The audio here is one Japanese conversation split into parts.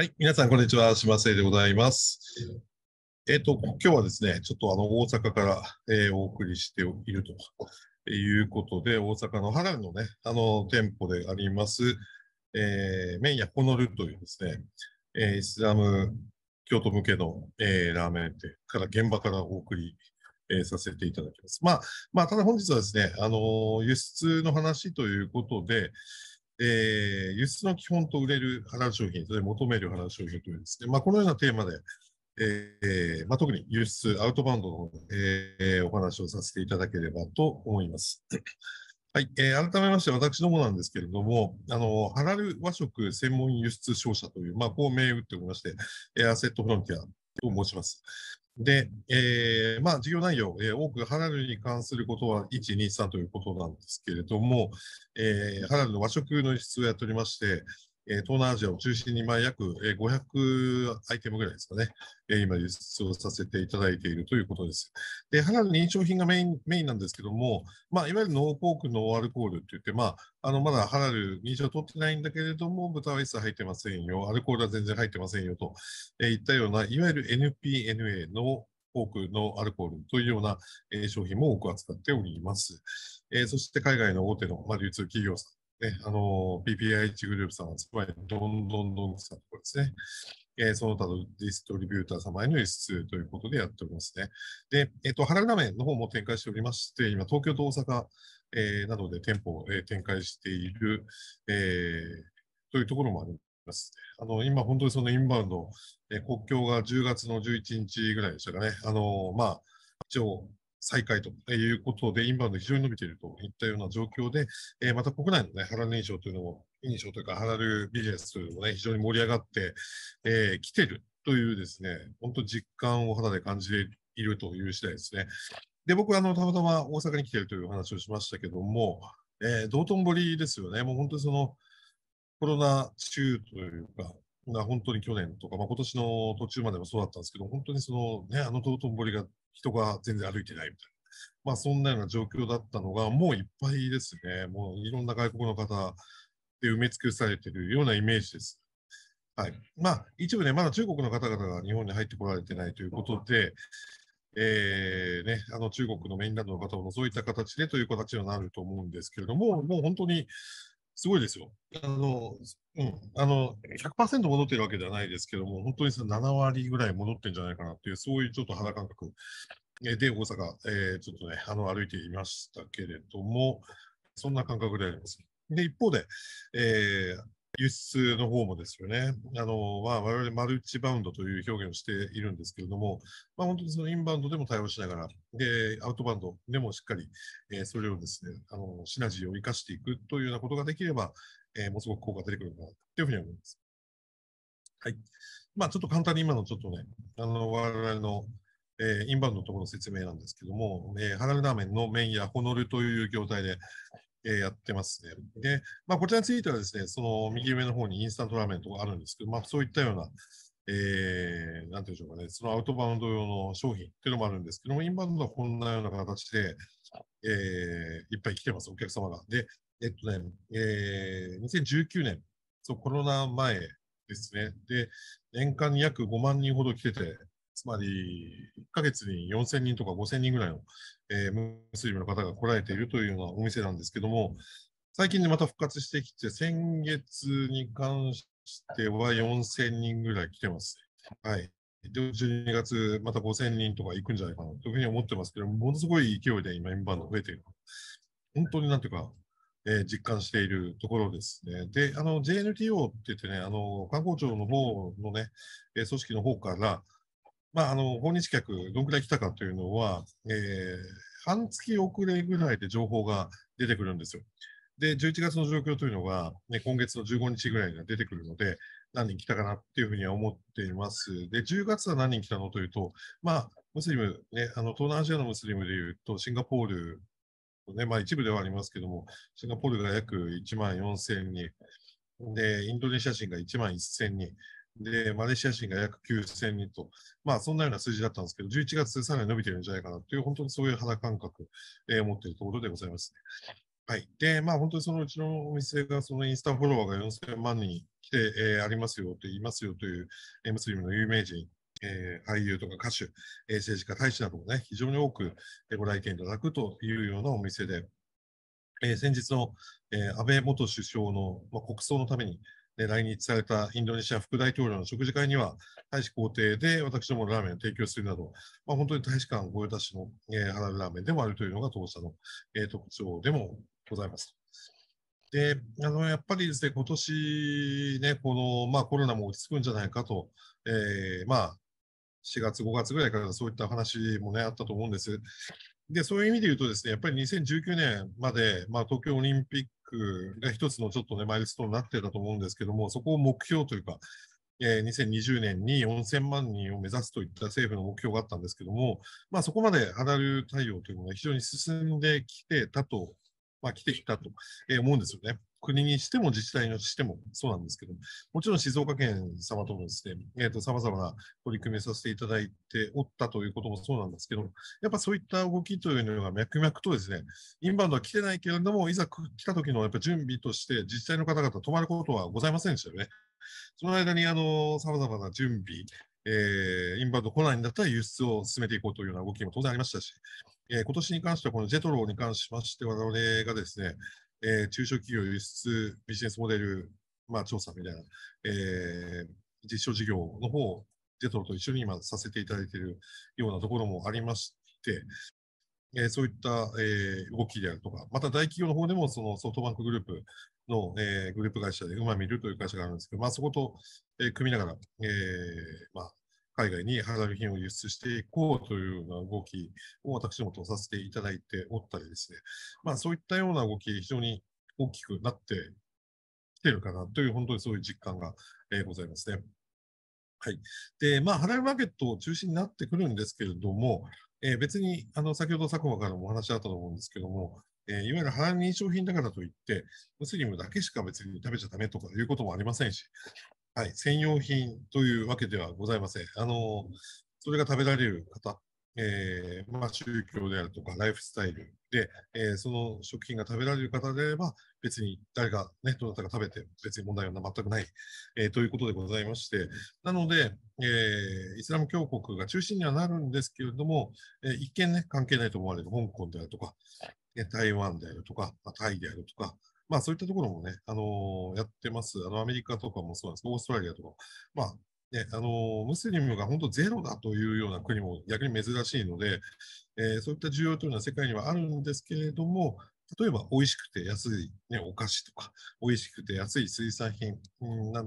はい、皆さん、こんにちは。島生でございます。えっ、ー、と、今日はですね、ちょっとあの、大阪から、えー、お送りしているということで、大阪の原のね、あの、店舗であります、えー、麺屋ホノルというですね、えー、イスラム京都向けの、えー、ラーメン店から、現場からお送り、えー、させていただきます。まあ、まあ、ただ本日はですね、あの、輸出の話ということで、えー、輸出の基本と売れる払う商品、それ求める払う商品というですね、まあ、このようなテーマで、えー、まあ、特に輸出、アウトバウンドの、えー、お話をさせていただければと思います。はい、えー、改めまして私どもなんですけれども、あの、ハラル和食専門輸出商社という、まあ、こう銘打っておりまして、エアセットフロンティアと申します。で、えー、まあ、事業内容、えー、多くハラルに関することは1、2、3ということなんですけれども、えー、ハラルの和食の輸出をやっておりまして、東南アジアを中心に、まあ、約500アイテムぐらいですかね、今輸出をさせていただいているということです。で、ラの認証品がメインメインなんですけども、まあ、いわゆるノーコーク、ノーアルコールって言って、まあ、あのまだハラル認証取ってないんだけれども、豚は一切入ってませんよ、アルコールは全然入ってませんよと、えー、いったような、いわゆる NPNA の多くのアルコールというような、えー、商品も多く扱っております。えー、そして海外の大手の、まあ、流通企業さんね、あの、PPIH グループさんは、つまり、どんどんどんくさんところですね。えー、その他のディストリビューター様への輸出ということでやっておりますね。で、えっ、ー、と、原画面の方も展開しておりまして、今、東京と大阪、えー、などで店舗を、えー、展開している、えー、というところもあります。あの、今、本当にそのインバウンド、えー、国境が10月の11日ぐらいでしたかね。あの、まあ、一応、再開ということで、インバウンド非常に伸びているといったような状況で、えー、また国内の、ね、ハラル認証というのも、認証というか、ハラルビジネスというのも、ね、非常に盛り上がってき、えー、来てるというですね、本当実感を肌で感じているという次第ですね。で、僕、あの、たまたま大阪に来ているという話をしましたけども、えー、道頓堀ですよね。もう本当にその、コロナ中というか、本当に去年とか、まあ、今年の途中までもそうだったんですけど、本当にその、ね、あの道頓堀が人が全然歩いてないみたいな。まあ、そんなような状況だったのが、もういっぱいですね。もういろんな外国の方で埋め尽くされているようなイメージです。はい。まあ、一部ね、まだ中国の方々が日本に入ってこられてないということで、えーね、あの中国のメインランドの方を除いた形でという形になると思うんですけれども、もう本当にすごいですよ。あの、うん、あの、100%戻ってるわけではないですけども、本当にその7割ぐらい戻ってるんじゃないかなっていう、そういうちょっと肌感覚で大阪、えー、ちょっとね、あの、歩いていましたけれども、そんな感覚であります。で、一方で、えー、輸出の方もですよね、あのまあ、我々マルチバウンドという表現をしているんですけれども、まあ、本当にそのインバウンドでも対応しながら、でアウトバウンドでもしっかり、えー、それをですねあのシナジーを生かしていくというようなことができれば、えー、ものすごく効果が出てくるかなというふうに思います。はいまあ、ちょっと簡単に今のちょっとね、あの我々のえー、インバウンドのところの説明なんですけども、えー、ハラルラーメンの麺やホノルという業態で、えー、やってますね。で、まあ、こちらについてはですね、その右上の方にインスタントラーメンとかあるんですけど、まあ、そういったような、えー、なんていうんでしょうかね、そのアウトバウンド用の商品っていうのもあるんですけども、インバウンドはこんなような形で、えー、いっぱい来てます、お客様が。で、えっとね、えー、2019年、そうコロナ前ですね。で、年間約5万人ほど来てて、つまり1ヶ月に4000人とか5000人ぐらいのえー、ムスリムの方が来られているというようなお店なんですけども、最近でまた復活してきて、先月に関しては4000人ぐらい来てます。はい。12月、また5000人とか行くんじゃないかなというふうに思ってますけども、ものすごい勢いで今、インバウンド増えている。本当になんていうか、えー、実感しているところですね。で、あの、JNTO って言ってね、あの、観光庁の方のね、え組織の方から、まあ、あの訪日客、どのくらい来たかというのは、えー、半月遅れぐらいで情報が出てくるんですよ。で、11月の状況というのが、ね、今月の15日ぐらいには出てくるので、何人来たかなっていうふうには思っています。で、10月は何人来たのというと、まあ、ムスリム、ね、あの東南アジアのムスリムでいうと、シンガポール、ね、まあ一部ではありますけども、シンガポールが約1万4000人、で、インドネシア人が1万1000人、で、マレーシア人が約9000人と、まあそんなような数字だったんですけど、11月さらに伸びてるんじゃないかなという、本当にそういう肌感覚、えー、持っているところでございますね。はい。で、まあ本当にそのうちのお店が、そのインスタフォロワーが4000万人来て、えー、ありますよと言いますよという、えー、ムスリムの有名人えー、俳優とか歌手、えー、政治家、大使などもね、非常に多くご来店いただくというようなお店で、えー、先日の、え安倍元首相の、まあ、国葬のために、来日されたインドネシア副大統領の食事会には、大使公邸で私どものラーメンを提供するなど、まあ、本当に大使館御用達の、えー、ハラルラーメンでもあるというのが当社の、えー、特徴でもございます。で、あの、やっぱりですね、今年ね、この、まあコロナも落ち着くんじゃないかと、えー、まあ、4月、5月ぐらいからそういった話もね、あったと思うんです。で、そういう意味で言うとですね、やっぱり2019年まで、まあ東京オリンピックが一つのちょっとね、マイルストーンになってたと思うんですけども、そこを目標というか、えー、2020年に4000万人を目指すといった政府の目標があったんですけども、まあ、そこまでアナる対応というのが非常に進んできてたと、まあ、来てきたと、えー、思うんですよね。国にしても自治体にしてもそうなんですけども、もちろん静岡県様ともですね、えーと、様々な取り組みさせていただいておったということもそうなんですけど、やっぱそういった動きというのが脈々とですね、インバウンドは来てないけれども、いざ来た時のやっぱ準備として自治体の方々泊まることはございませんでしたよね。その間に、あの、様々な準備、えー、インバウンド来ないんだったら輸出を進めていこうというような動きも当然ありましたし、えー、今年に関しては、このジェトロに関しまして、我々がですね、えー、中小企業輸出ビジネスモデル、まあ、調査みたいな、えー、実証事業の方をジェトロと一緒に今させていただいているようなところもありまして、えー、そういった、えー、動きであるとか、また大企業の方でもそのソフトバンクグループの、えー、グループ会社でうまみるという会社があるんですけど、まあ、そこと、えー、組みながら、えーまあ、海外に花ル品を輸出していこうというような動きを私もとさせていただいておったりですね、まあ、そういったような動き、非常に大きくなってきてるかなという、本当にそういう実感が、えございますね。はい。で、まあ、払いマーケットを中心になってくるんですけれども、えー、別に、あの、先ほど佐久間からもお話あったと思うんですけども、えー、いわゆるラル認証品だからといって、ムスリムだけしか別に食べちゃダメとかいうこともありませんし、はい、専用品というわけではございません。あのそれが食べられる方、えー、まあ、宗教であるとかライフスタイルで、えー、その食品が食べられる方であれば、別に誰か、ね、どなたが食べて別に問題は全くない、えー、ということでございまして、なので、えイスラム教国が中心にはなるんですけれども、え一見ね、関係ないと思われる香港であるとか、台湾であるとか、タイであるとか、まあそういったところもね、あのやってます。あの、アメリカとかもそうなんですオーストラリアとか、まあ、ね、あのムスリムが本当ゼロだというような国も逆に珍しいので、えー、そういった需要というのは世界にはあるんですけれども、例えば美味しくて安い、ね、お菓子とか、美味しくて安い水産品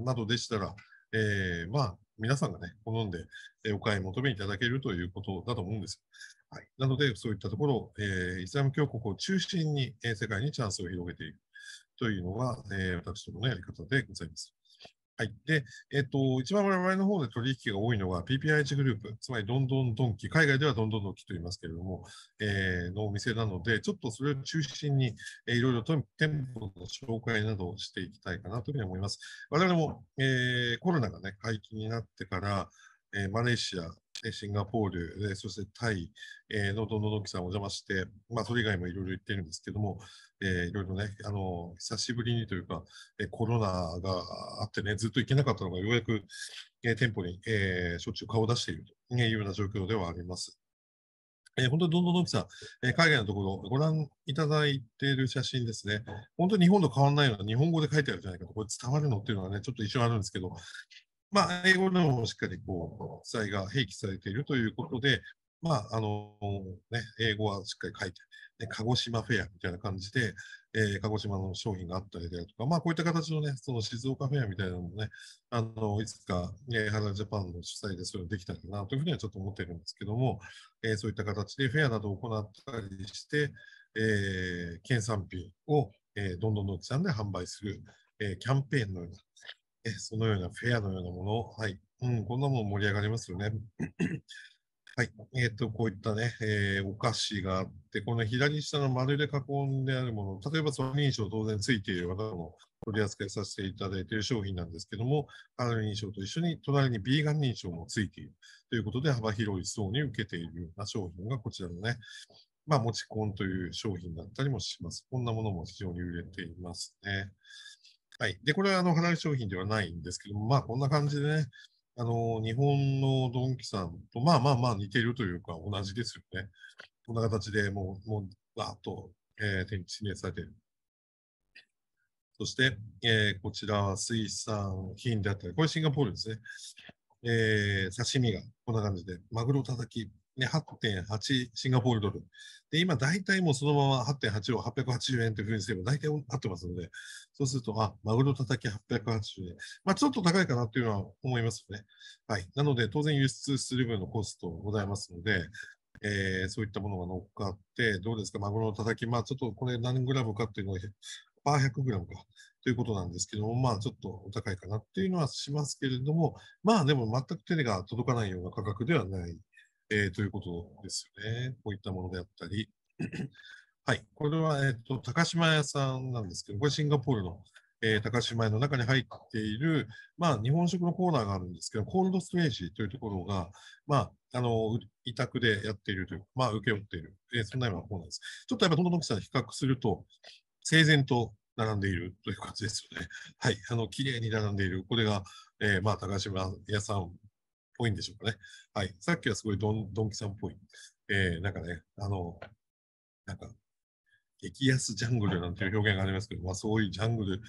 などでしたら、えー、まあ、皆さんがね、好んでお買い求めいただけるということだと思うんですよ。はい、なので、そういったところえー、イスラム教国を中心に、え世界にチャンスを広げていく。というのが、えー、私どものやり方でございます。はい。で、えっ、ー、と、一番我々の方で取引が多いのが PPIH グループ、つまりどんどんドンキ、海外ではどんどんドンキと言いますけれども、えー、のお店なので、ちょっとそれを中心に、えー、いろいろと店舗の紹介などをしていきたいかなというふうに思います。我々も、えー、コロナがね、解禁になってから、えー、マレーシア、シンガポール、そしてタイ、えのどんどんどんきさんお邪魔して、まあ、それ以外もいろいろ言ってるんですけども、えー、いろいろね、あの、久しぶりにというか、えコロナがあってね、ずっと行けなかったのが、ようやく、え店舗に、えしょっちゅう顔を出しているというような状況ではあります。えー、本当にどんどんどんきさん、えー、海外のところご覧いただいている写真ですね。本当に日本と変わらないのは日本語で書いてあるじゃないかと、これ伝わるのっていうのはね、ちょっと一瞬あるんですけど、まあ、英語でもしっかりこう、記載が併記されているということで、まあ、あの、ね、英語はしっかり書いて、ね、鹿児島フェアみたいな感じで、えー、鹿児島の商品があったりだとか、まあ、こういった形のね、その静岡フェアみたいなのもね、あの、いつか、ね、原ジャパンの主催でそれができたらなというふうにはちょっと思ってるんですけども、えー、そういった形でフェアなどを行ったりして、えー、県産品を、えー、どんどんどんちゃんで販売する、えー、キャンペーンのような、えそのようなフェアのようなもの、はい、うん、こんなもの盛り上がりますよね。はい、えっ、ー、と、こういったね、えー、お菓子があって、この左下の丸で囲んであるもの、例えばその認証当然ついている方も取り扱いさせていただいている商品なんですけども、ある認証と一緒に隣にビーガン認証もついているということで、幅広い層に受けているような商品がこちらのね、まあ、持ちコンという商品だったりもします。こんなものも非常に売れていますね。はい。で、これはあの、払い商品ではないんですけども、まあ、こんな感じでね、あの、日本のドンキさんと、まあまあまあ似ているというか、同じですよね。こんな形でもう、もう、わーっと、えー、展示されている。そして、えー、こちらは水産品であったり、これシンガポールですね。えー、刺身がこんな感じで、マグロたたき、ね、8.8シンガポールドル。で、今大体もうそのまま8.8を880円というふうにすれば大体合ってますので、そうすると、あ、マグロたたき880円。まあちょっと高いかなというのは思いますね。はい。なので、当然輸出する分のコストございますので、えー、そういったものが乗っかって、どうですか、マグロのたたき、まあちょっとこれ何グラムかっていうのは、パー100グラムかということなんですけども、まあちょっとお高いかなっていうのはしますけれども、まあでも全く手が届かないような価格ではないえー、ということですよね。こういったものであったり。はい。これは、えっ、ー、と、高島屋さんなんですけど、これシンガポールの、えー、高島屋の中に入っている、まあ、日本食のコーナーがあるんですけど、コールドストレージというところが、まあ、あの、委託でやっているという、まあ、請け負っている、えー、そんなようなコーナーです。ちょっとやっぱ、トントさん比較すると、整然と並んでいるという感じですよね。はい。あの、綺麗に並んでいる。これが、えー、まあ、高島屋さんぽいんでしょうかね。はい。さっきはすごいドン、ドンキさんっぽい。えー、なんかね、あの、なんか、激安ジャングルなんていう表現がありますけど、まあそういうジャングル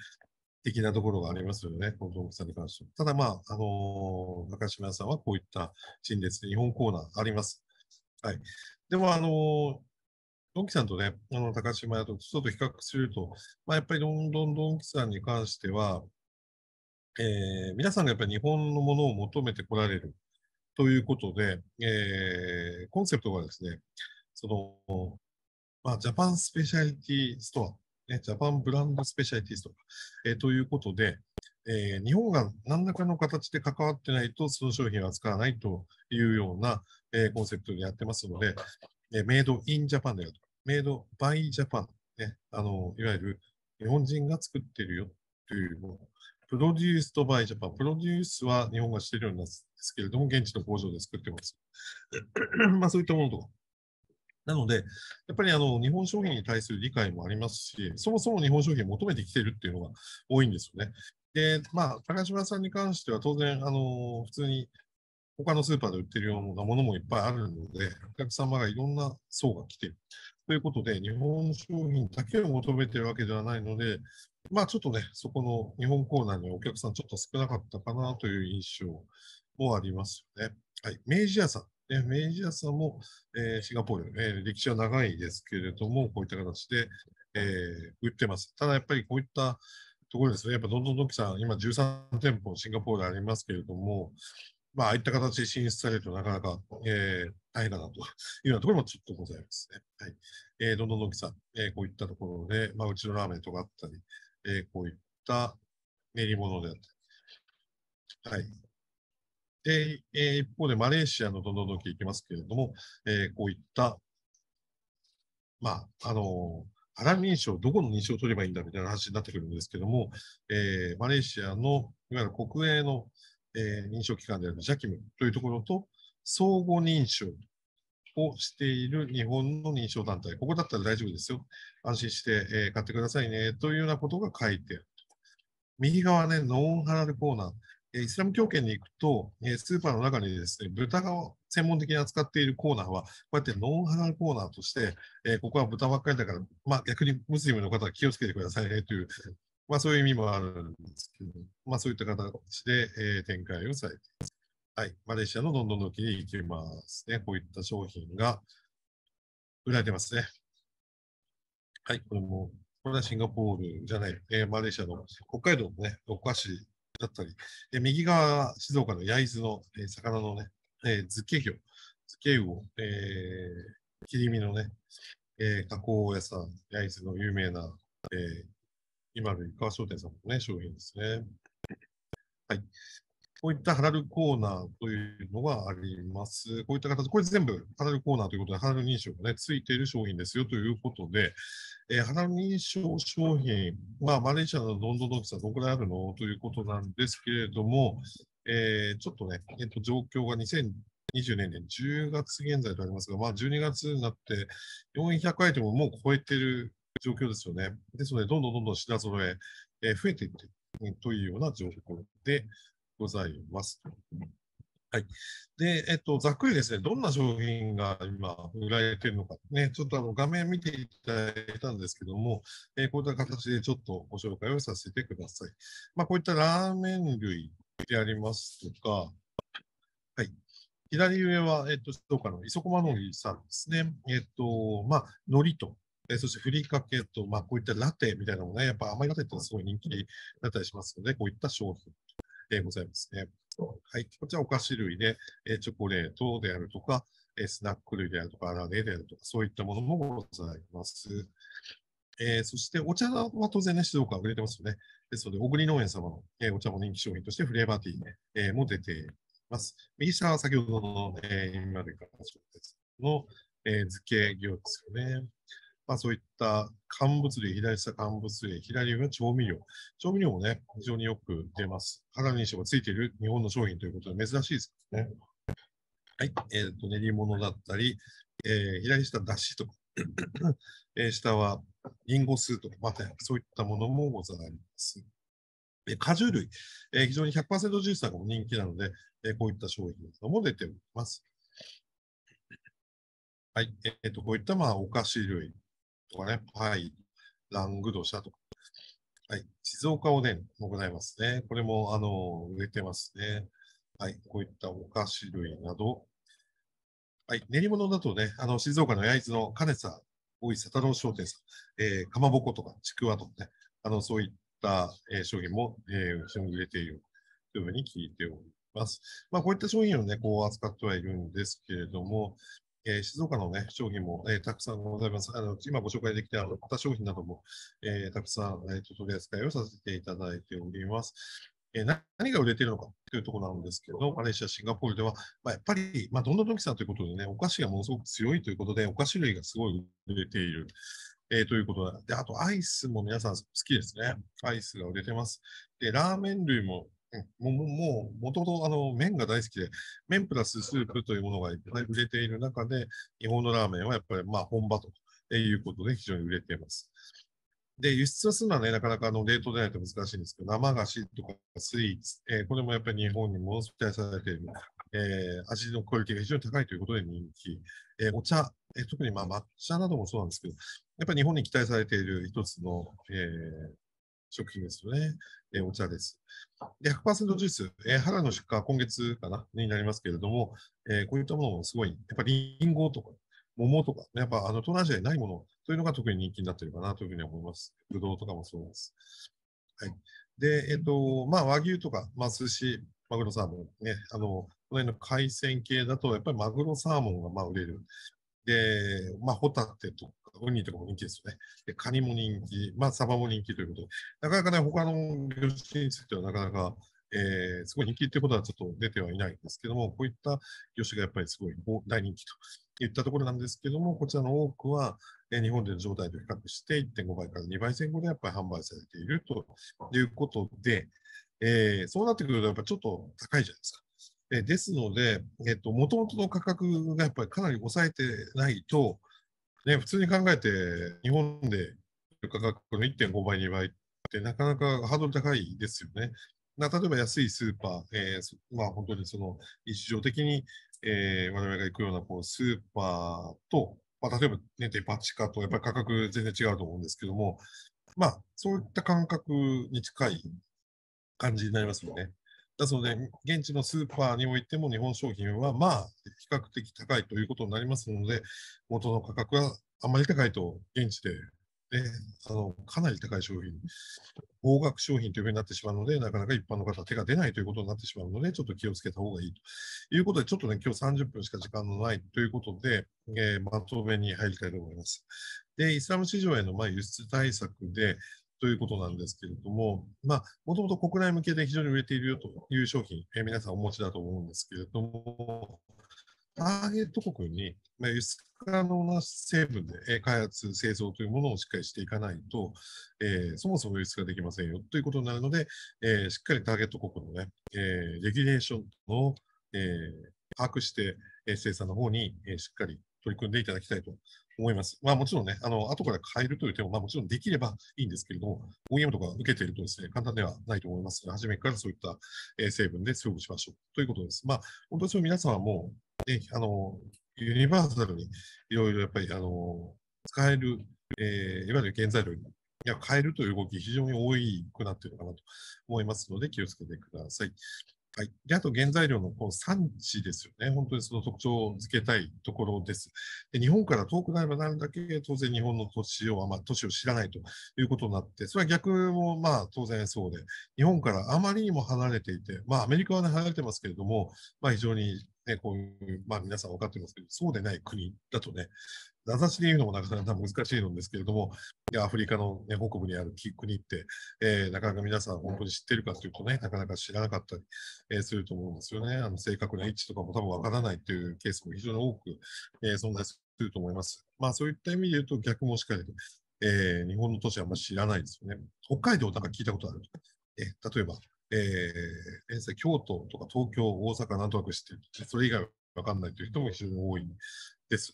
的なところがありますよね、このドンキさんに関しては。ただまあ、あのー、中島さんはこういった陳列で日本コーナーあります。はい。でもあのードンキさんとね、あの高島屋とちょっと比較すると、まあ、やっぱりどんどんドンキさんに関しては、えー、皆さんがやっぱり日本のものを求めてこられるということで、えー、コンセプトがですね、その、まあ、ジャパンスペシャリティストア、ね、ジャパンブランドスペシャリティストア、えー、ということで、えー、日本が何らかの形で関わってないと、その商品を扱わないというような、えー、コンセプトでやってますので、えー、メイドインジャパンであるとか、メイドバイジャパン、ね、あのいわゆる日本人が作ってるよというもの、プロデュースとバイジャパン。プロデュースは日本がしているようなんですけれども、現地の工場で作ってます。まあそういったものとか。なので、やっぱりあの日本商品に対する理解もありますし、そもそも日本商品を求めてきているっていうのが多いんですよね。で、まあ、高島さんに関しては当然、あの普通に他のスーパーで売ってるようなものもいっぱいあるので、お客様がいろんな層が来てる。ということで、日本商品だけを求めているわけではないので、まあちょっとね、そこの日本コーナーにお客さんちょっと少なかったかなという印象もありますよね。はい、明治屋さん。ね、明治屋さんも、えー、シンガポール、えー、歴史は長いですけれども、こういった形で、えー、売ってます。ただやっぱりこういったところですね、やっぱどんどんどんきさん、今13店舗シンガポールありますけれども、まあ、ああいった形で進出されるとなかなか、えー、大変だなというようなところもちょっとございますね。はい。えー、どんどんどんきさん、えー、こういったところで、まあ、うちのラーメンとかあったり、えー、こういった練り物であったり。はい。で、えー、一方でマレーシアのどんどんどんきいきますけれども、えー、こういった、まあ、あのアラミ認証、どこの認証を取ればいいんだみたいな話になってくるんですけども、えー、マレーシアのいわゆる国営の、えー、認証機関である j a キ i m というところと、相互認証をしている日本の認証団体、ここだったら大丈夫ですよ、安心して、えー、買ってくださいねというようなことが書いてある。右側ね、ノンハラルコーナー。えー、イスラム教圏に行くと、えー、スーパーの中にですね、豚を専門的に扱っているコーナーは、こうやってノンハラルコーナーとして、えここは豚ばっかりだから、まあ、逆にムスリムの方は気をつけてくださいねという、まあ、そういう意味もあるんですけど、まあ、そういった形で、え展開をされています。はい、マレーシアのどんどんどきに行きますね。こういった商品が売られてますね。はい、これも、これはシンガポールじゃない、えー、マレーシアの北海道のね、お菓子だったり、えー、右側、静岡の焼津の、えー、魚のね、えー、漬け魚、漬け魚、えー、切り身のね、えー、加工屋さん、焼津の有名な、えー、今の川商店さんのね、商品ですね。はい。こういったハラルコーナーというのがあります。こういった形、これ全部ハラルコーナーということで、ハラル認証がね、ついている商品ですよということで、えー、ハラル認証商品、まあ、マレーシアのどんどんどんさんどこらいあるのということなんですけれども、えー、ちょっとね、えー、と、状況が2020年で10月現在とありますが、まあ、12月になって400アイテムをもう超えている状況ですよね。ですので、どんどんどんどん品揃え、えー、増えていってというような状況でございます。はい。で、えっと、ざっくりですね、どんな商品が今売られてるのかね、ちょっとあの画面見ていただいたんですけども、えー、こういった形でちょっとご紹介をさせてください。まあ、こういったラーメン類でありますとか、はい。左上は、えっと、静の磯駒のりさんですね。えっと、まあ、のりとえそしてふりかけと、まあ、こういったラテみたいなのもね、やっぱ甘いラテってすごい人気だったりしますので、こういった商品。えございますね。はい。こちらお菓子類で、えチョコレートであるとか、えスナック類であるとか、ラネであるとか、そういったものもございます。えー、そしてお茶は当然ね、静岡は売れてますよね。ですので、小栗農園様の、えー、お茶も人気商品としてフレーバーティー、ね、えー、も出ています。右下は先ほどの、えー、今でからの、えー、漬け行ですよね。まあ、そういった乾物類、左下乾物類、左上調味料。調味料もね、非常によく出ます。肌認証がついている日本の商品ということで珍しいですね。はい。えっ、ー、と、練り物だったり、えー、左下、だしとか、え下はリンゴ酢とか、また、そういったものもございます。え果汁類、え非常に100%ジュースなかも人気なので、えこういった商品も出ております。はい。えっ、と、こういった、まあ、お菓子類、とかね、はい、ラングドシャとか、はい、静岡おでんもございますね。これも、あの、売れてますね。はい、こういったお菓子類など、はい、練り物だとね、あの、静岡の焼津の金さん、大井佐太郎商店さん、えー、かまぼことか、ちくわとかね、あの、そういった、えー、商品も、えー、非に売れているというふうに聞いております。まあ、こういった商品をね、こう扱ってはいるんですけれども、えー、静岡の、ね、商品も、えー、たくさんございます。あの今ご紹介できたあの商品なども、えー、たくさん、えー、取り扱いをさせていただいております。えー、何が売れているのかというところなんですけど、マレーシア、シンガポールでは、まあ、やっぱり、まあ、どんどんどきさんということでね、お菓子がものすごく強いということで、お菓子類がすごい売れている。えー、ということで、あとアイスも皆さん好きですね。アイスが売れてます。で、ラーメン類ももう、もう、ともとあの、麺が大好きで、麺プラススープというものがいっぱい売れている中で、日本のラーメンはやっぱりまあ本場ということで非常に売れています。で、輸出はするのはね、なかなかあの、冷凍でないと難しいんですけど、生菓子とかスイーツ、えー、これもやっぱり日本にものすごく期待されている、えー、味のクオリティが非常に高いということで人気。えー、お茶、えー、特にまあ抹茶などもそうなんですけど、やっぱり日本に期待されている一つの、えー、食品ですよね。えー、お茶です。で、100%ジュース、えー、春の出荷は今月かなになりますけれども、えー、こういったものもすごい、やっぱりリンゴとか、桃とか、やっぱあの東南アジアにないものというのが特に人気になっているかなというふうに思います。ぶどうとかもそうです。はい。で、えっ、ー、と、まあ、和牛とか、まあ、寿司、マグロサーモン、ね、あの、この辺の海鮮系だと、やっぱりマグロサーモンがまあ売れる。で、まあ、ホタテとウニとかも人気ですよね。で、カニも人気、まあ、サバも人気ということで、なかなかね、他の魚種についてはなかなか、えー、すごい人気っていうことはちょっと出てはいないんですけども、こういった魚種がやっぱりすごい大人気といったところなんですけども、こちらの多くは、えー、日本での状態と比較して1.5倍から2倍前後でやっぱり販売されているということで、えー、そうなってくるとやっぱちょっと高いじゃないですか。えー、ですので、も、えー、ともとの価格がやっぱりかなり抑えてないと、ね、普通に考えて、日本で価格の1.5倍、2倍ってなかなかハードル高いですよね。例えば安いスーパー、えー、まあ、本当にその日常的に、えー、我々が行くようなこうスーパーと、まあ、例えば、ね、デパ地下とやっぱり価格全然違うと思うんですけども、まあ、そういった感覚に近い感じになりますよね。ですので、現地のスーパーにおいても日本商品はまあ比較的高いということになりますので、元の価格はあまり高いと現地で、ね、あのかなり高い商品、高額商品というふうになってしまうので、なかなか一般の方、手が出ないということになってしまうので、ちょっと気をつけた方がいいということで、ちょっとね、今日30分しか時間のないということで、えー、まとめに入りたいと思います。で、イスラム市場への輸出対策で、ということなんですけれども、まあ、もともと国内向けで非常に売れているよという商品、えー、皆さんお持ちだと思うんですけれども、ターゲット国に、まあ、輸出可能な成分で開発、製造というものをしっかりしていかないと、えー、そもそも輸出ができませんよということになるので、えー、しっかりターゲット国のね、えー、レギュレーションの、え把握して、え生産の方に、えしっかり取り組んでいただきたいと思います。まあ、もちろんね、あの後から変えるという手も、まあ、もちろんできればいいんですけれども、OEM とか受けているとですね、簡単ではないと思いますので、初めからそういった、え成分で勝負しましょうということです。まあ、本当にそ皆さんはもう、ね、あのユニバーサルにいろいろやっぱりあの使える、えー、いわゆる原材料にいや変えるという動き、非常に多くなっているかなと思いますので、気をつけてください。はい、であと原材料のこう産地ですよね、本当にその特徴を付けたいところです。で日本から遠くなればなるだけ、当然日本の土地をあま土地を知らないということになって、それは逆もまあ当然そうで、日本からあまりにも離れていて、まあ、アメリカは、ね、離れてますけれども、まあ、非常にね、こういう、まあ皆さん分かってますけど、そうでない国だとね、名指しで言うのもなかなか難しいのですけれども、アフリカの、ね、北部にある国って、えー、なかなか皆さん本当に知ってるかというとね、なかなか知らなかったり、えー、すると思うんですよね。あの正確な位置とかも多分わからないというケースも非常に多く、えー、存在すると思います。まあそういった意味で言うと逆もしかり、えー、日本の都市はあんまり知らないですよね。北海道なんか聞いたことある。えー、例えば、えー、京都とか東京、大阪なんとなく知ってる。それ以外わかんないという人も非常に多いです。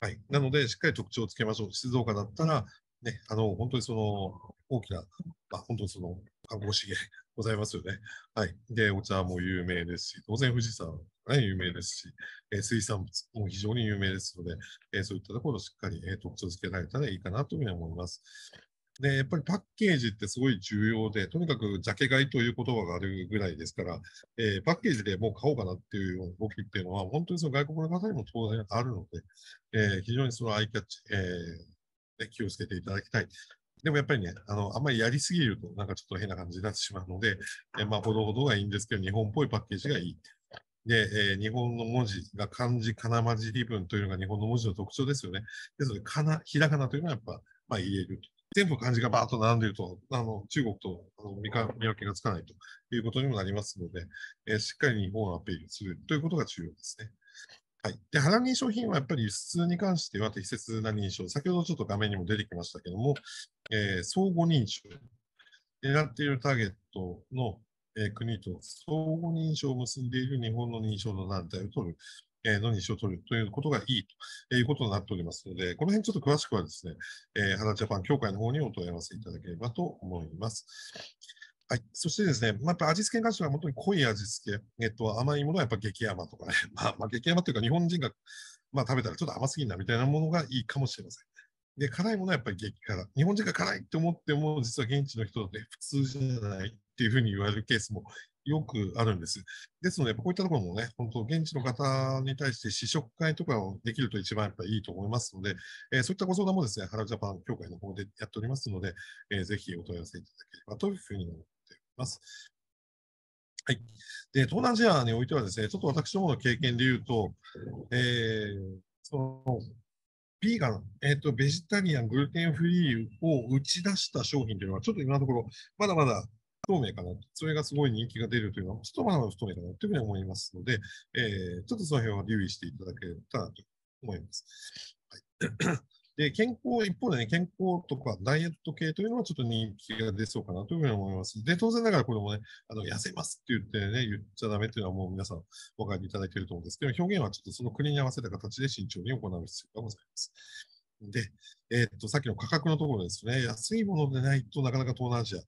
はい、なので、しっかり特徴をつけましょう。静岡だったら、ね、あの、本当にその、大きな、まあ、本当にその、観光資源ございますよね。はい。で、お茶も有名ですし、当然富士山が、ね、有名ですし、えー、水産物も非常に有名ですので、えー、そういったところをしっかり、えー、特徴つけられたらいいかなというふうに思います。で、やっぱりパッケージってすごい重要で、とにかくジャケ買いという言葉があるぐらいですから、えー、パッケージでもう買おうかなっていう動きっていうのは、本当にその外国の方にも当然あるので、えー、非常にそのアイキャッチ、えー、気をつけていただきたい。でもやっぱりね、あの、あんまりやりすぎると、なんかちょっと変な感じになってしまうので、えー、まあ、ほどほどがいいんですけど、日本っぽいパッケージがいい。で、えー、日本の文字が漢字、かなまじり文というのが日本の文字の特徴ですよね。ですので、かな、ひらがなというのはやっぱ、まあ、入れると。全部漢字がバーッと並んでいると、あの、中国とあの見か見分けがつかないということにもなりますので、えー、しっかり日本をアピールするということが重要ですね。はい。で、花認証品はやっぱり輸出に関しては適切な認証。先ほどちょっと画面にも出てきましたけども、えー、相互認証。狙っているターゲットの、えー、国と相互認証を結んでいる日本の認証の団体を取る。えー、の日を取るということがいいということになっておりますので、この辺ちょっと詳しくはですね、えー、花ジャパン協会の方にお問い合わせいただければと思います。はい。そしてですね、まあ、やっぱ味付けに関しては本当に濃い味付け。えっと、甘いものはやっぱ激甘とかね。まあ、まあ、激甘というか日本人が、まあ、食べたらちょっと甘すぎるなみたいなものがいいかもしれません。で、辛いものはやっぱり激辛。日本人が辛いって思っても、実は現地の人だて普通じゃないっていうふうに言われるケースもよくあるんです。ですので、こういったところもね、本当、現地の方に対して試食会とかをできると一番やっぱいいと思いますので、えー、そういったご相談もですね、ハラジャパン協会の方でやっておりますので、えー、ぜひお問い合わせいただければというふうに思っております。はい。で、東南アジアにおいてはですね、ちょっと私どもの経験で言うと、えー、その、ビーガン、えっ、ー、と、ベジタリアン、グルテンフリーを打ち出した商品というのは、ちょっと今のところ、まだまだ透明かな、それがすごい人気が出るというのは、ちょっとまだ不透明かなというふうに思いますので、えー、ちょっとその辺は留意していただけたらと思います。はい で、健康、一方でね、健康とかダイエット系というのはちょっと人気が出そうかなというふうに思います。で、当然ながらこれもね、あの、痩せますって言ってね、言っちゃダメっていうのはもう皆さんお分かりいただいていると思うんですけど、表現はちょっとその国に合わせた形で慎重に行う必要がございます。で、えー、っと、さっきの価格のところですね、安いものでないとなかなか東南アジア、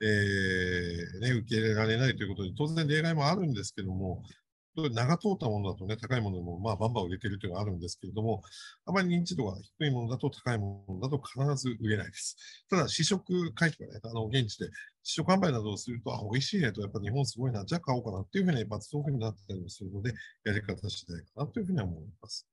えー、ね、受け入れられないということで、当然例外もあるんですけども、長通ったものだとね、高いものでも、まあ、バンバン売れてるというのはあるんですけれども、あまり認知度が低いものだと高いものだと必ず売れないです。ただ、試食会とかね、あの、現地で試食販売などをすると、あ、美味しいねと、やっぱ日本すごいな、じゃあ買おうかなっていうふうに、まそういうふうになったりもするので、やり方次第かなというふうには思います。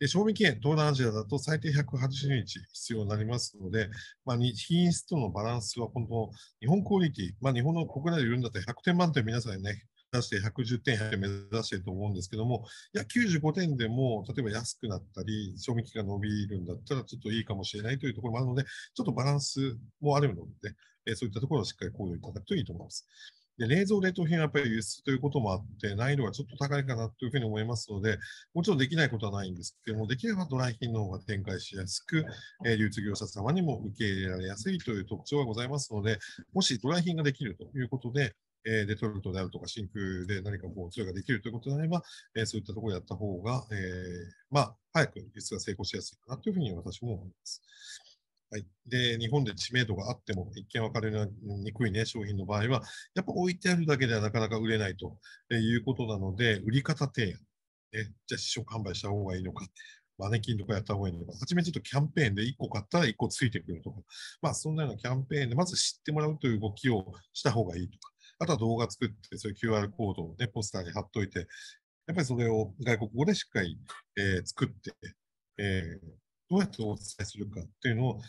で賞味期限、東南アジアだと最低180日必要になりますので、まあ、品質とのバランスは、本当、日本クオリティ、まあ、日本の国内で売るんだったら100点満点皆さんね、出して110点100点目指していると思うんですけども、いや、95点でも、例えば安くなったり、賞味期限が伸びるんだったら、ちょっといいかもしれないというところもあるので、ちょっとバランスもあるので、そういったところをしっかり考慮いただくといいと思います。で冷蔵冷凍品はやっぱり輸出ということもあって、難易度がちょっと高いかなというふうに思いますので、もちろんできないことはないんですけども、できればドライ品の方が展開しやすく、え流通業者様にも受け入れられやすいという特徴がございますので、もしドライ品ができるということで、えレトルトであるとか真空で何かこう、それができるということであれば、えそういったところをやった方が、えまあ、早く輸出が成功しやすいかなというふうに私も思います。はい、で日本で知名度があっても一見分かりにくい、ね、商品の場合は、やっぱ置いてあるだけではなかなか売れないということなので、売り方提案、ね、じゃあ試食販売した方がいいのか、マネキンとかやった方がいいのか、はじめちょっとキャンペーンで1個買ったら1個ついてくるとか、まあ、そんなようなキャンペーンでまず知ってもらうという動きをした方がいいとか、あとは動画作って、そういう QR コードを、ね、ポスターに貼っておいて、やっぱりそれを外国語でしっかり、えー、作って、えーどうやってお伝えするかっていうのを、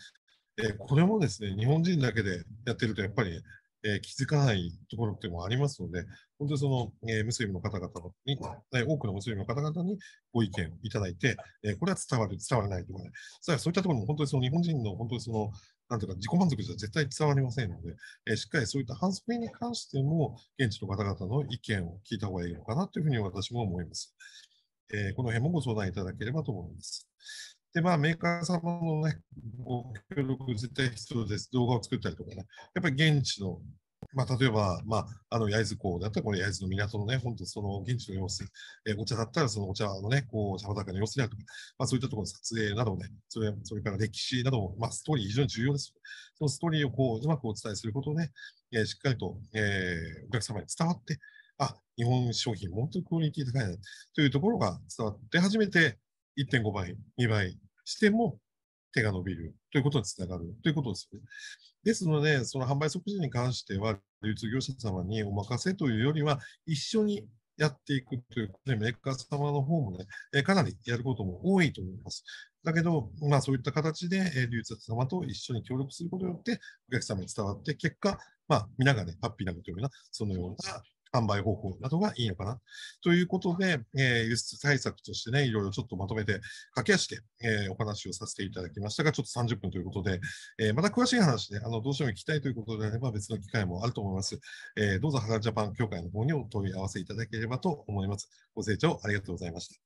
えー、これもですね、日本人だけでやってるとやっぱり、えー、気づかないところってもありますので、本当にその、えー、ムスリムの方々に、え多くのムスリムの方々にご意見をいただいて、えこれは伝わる、伝わらないとかね、そういったところも本当にその日本人の本当にその、なんうか自己満足じゃ絶対伝わりませんので、えー、しっかりそういった反則に関しても、現地の方々の意見を聞いた方がいいのかなというふうに私も思います。えー、この辺もご相談いただければと思います。で、まあ、メーカー様のね、ご協力絶対必要です。動画を作ったりとかね。やっぱり現地の、まあ、例えば、まあ、あの、焼津港だったら、この焼津の港のね、本当その現地の様子、えー、お茶だったら、そのお茶のね、こう、茶畑の様子であるとか、まあ、そういったところの撮影などね、それ、それから歴史などまあ、ストーリー非常に重要です。そのストーリーをこう、うまくお伝えすることで、ね、えー、しっかりと、えー、お客様に伝わって、あ、日本商品、本当にクオリティ高いな、というところが伝わって初めて、1.5倍、2倍、しても手が伸びるということにつながるということですよね。ですので、その販売促進に関しては、流通業者様にお任せというよりは、一緒にやっていくということで、メーカー様の方もね、かなりやることも多いと思います。だけど、まあ、そういった形で流通者様と一緒に協力することによって、お客様に伝わって、結果、まあ、皆がね、ハッピーになるというような、そのような販売方法などがいいのかな。ということで、えー、輸出対策としてね、いろいろちょっとまとめて、駆け足で、えー、お話をさせていただきましたが、ちょっと30分ということで、えー、また詳しい話ね、あの、どうしても聞きたいということであれば別の機会もあると思います。えー、どうぞ、ハガジャパン協会の方にお問い合わせいただければと思います。ご清聴ありがとうございました。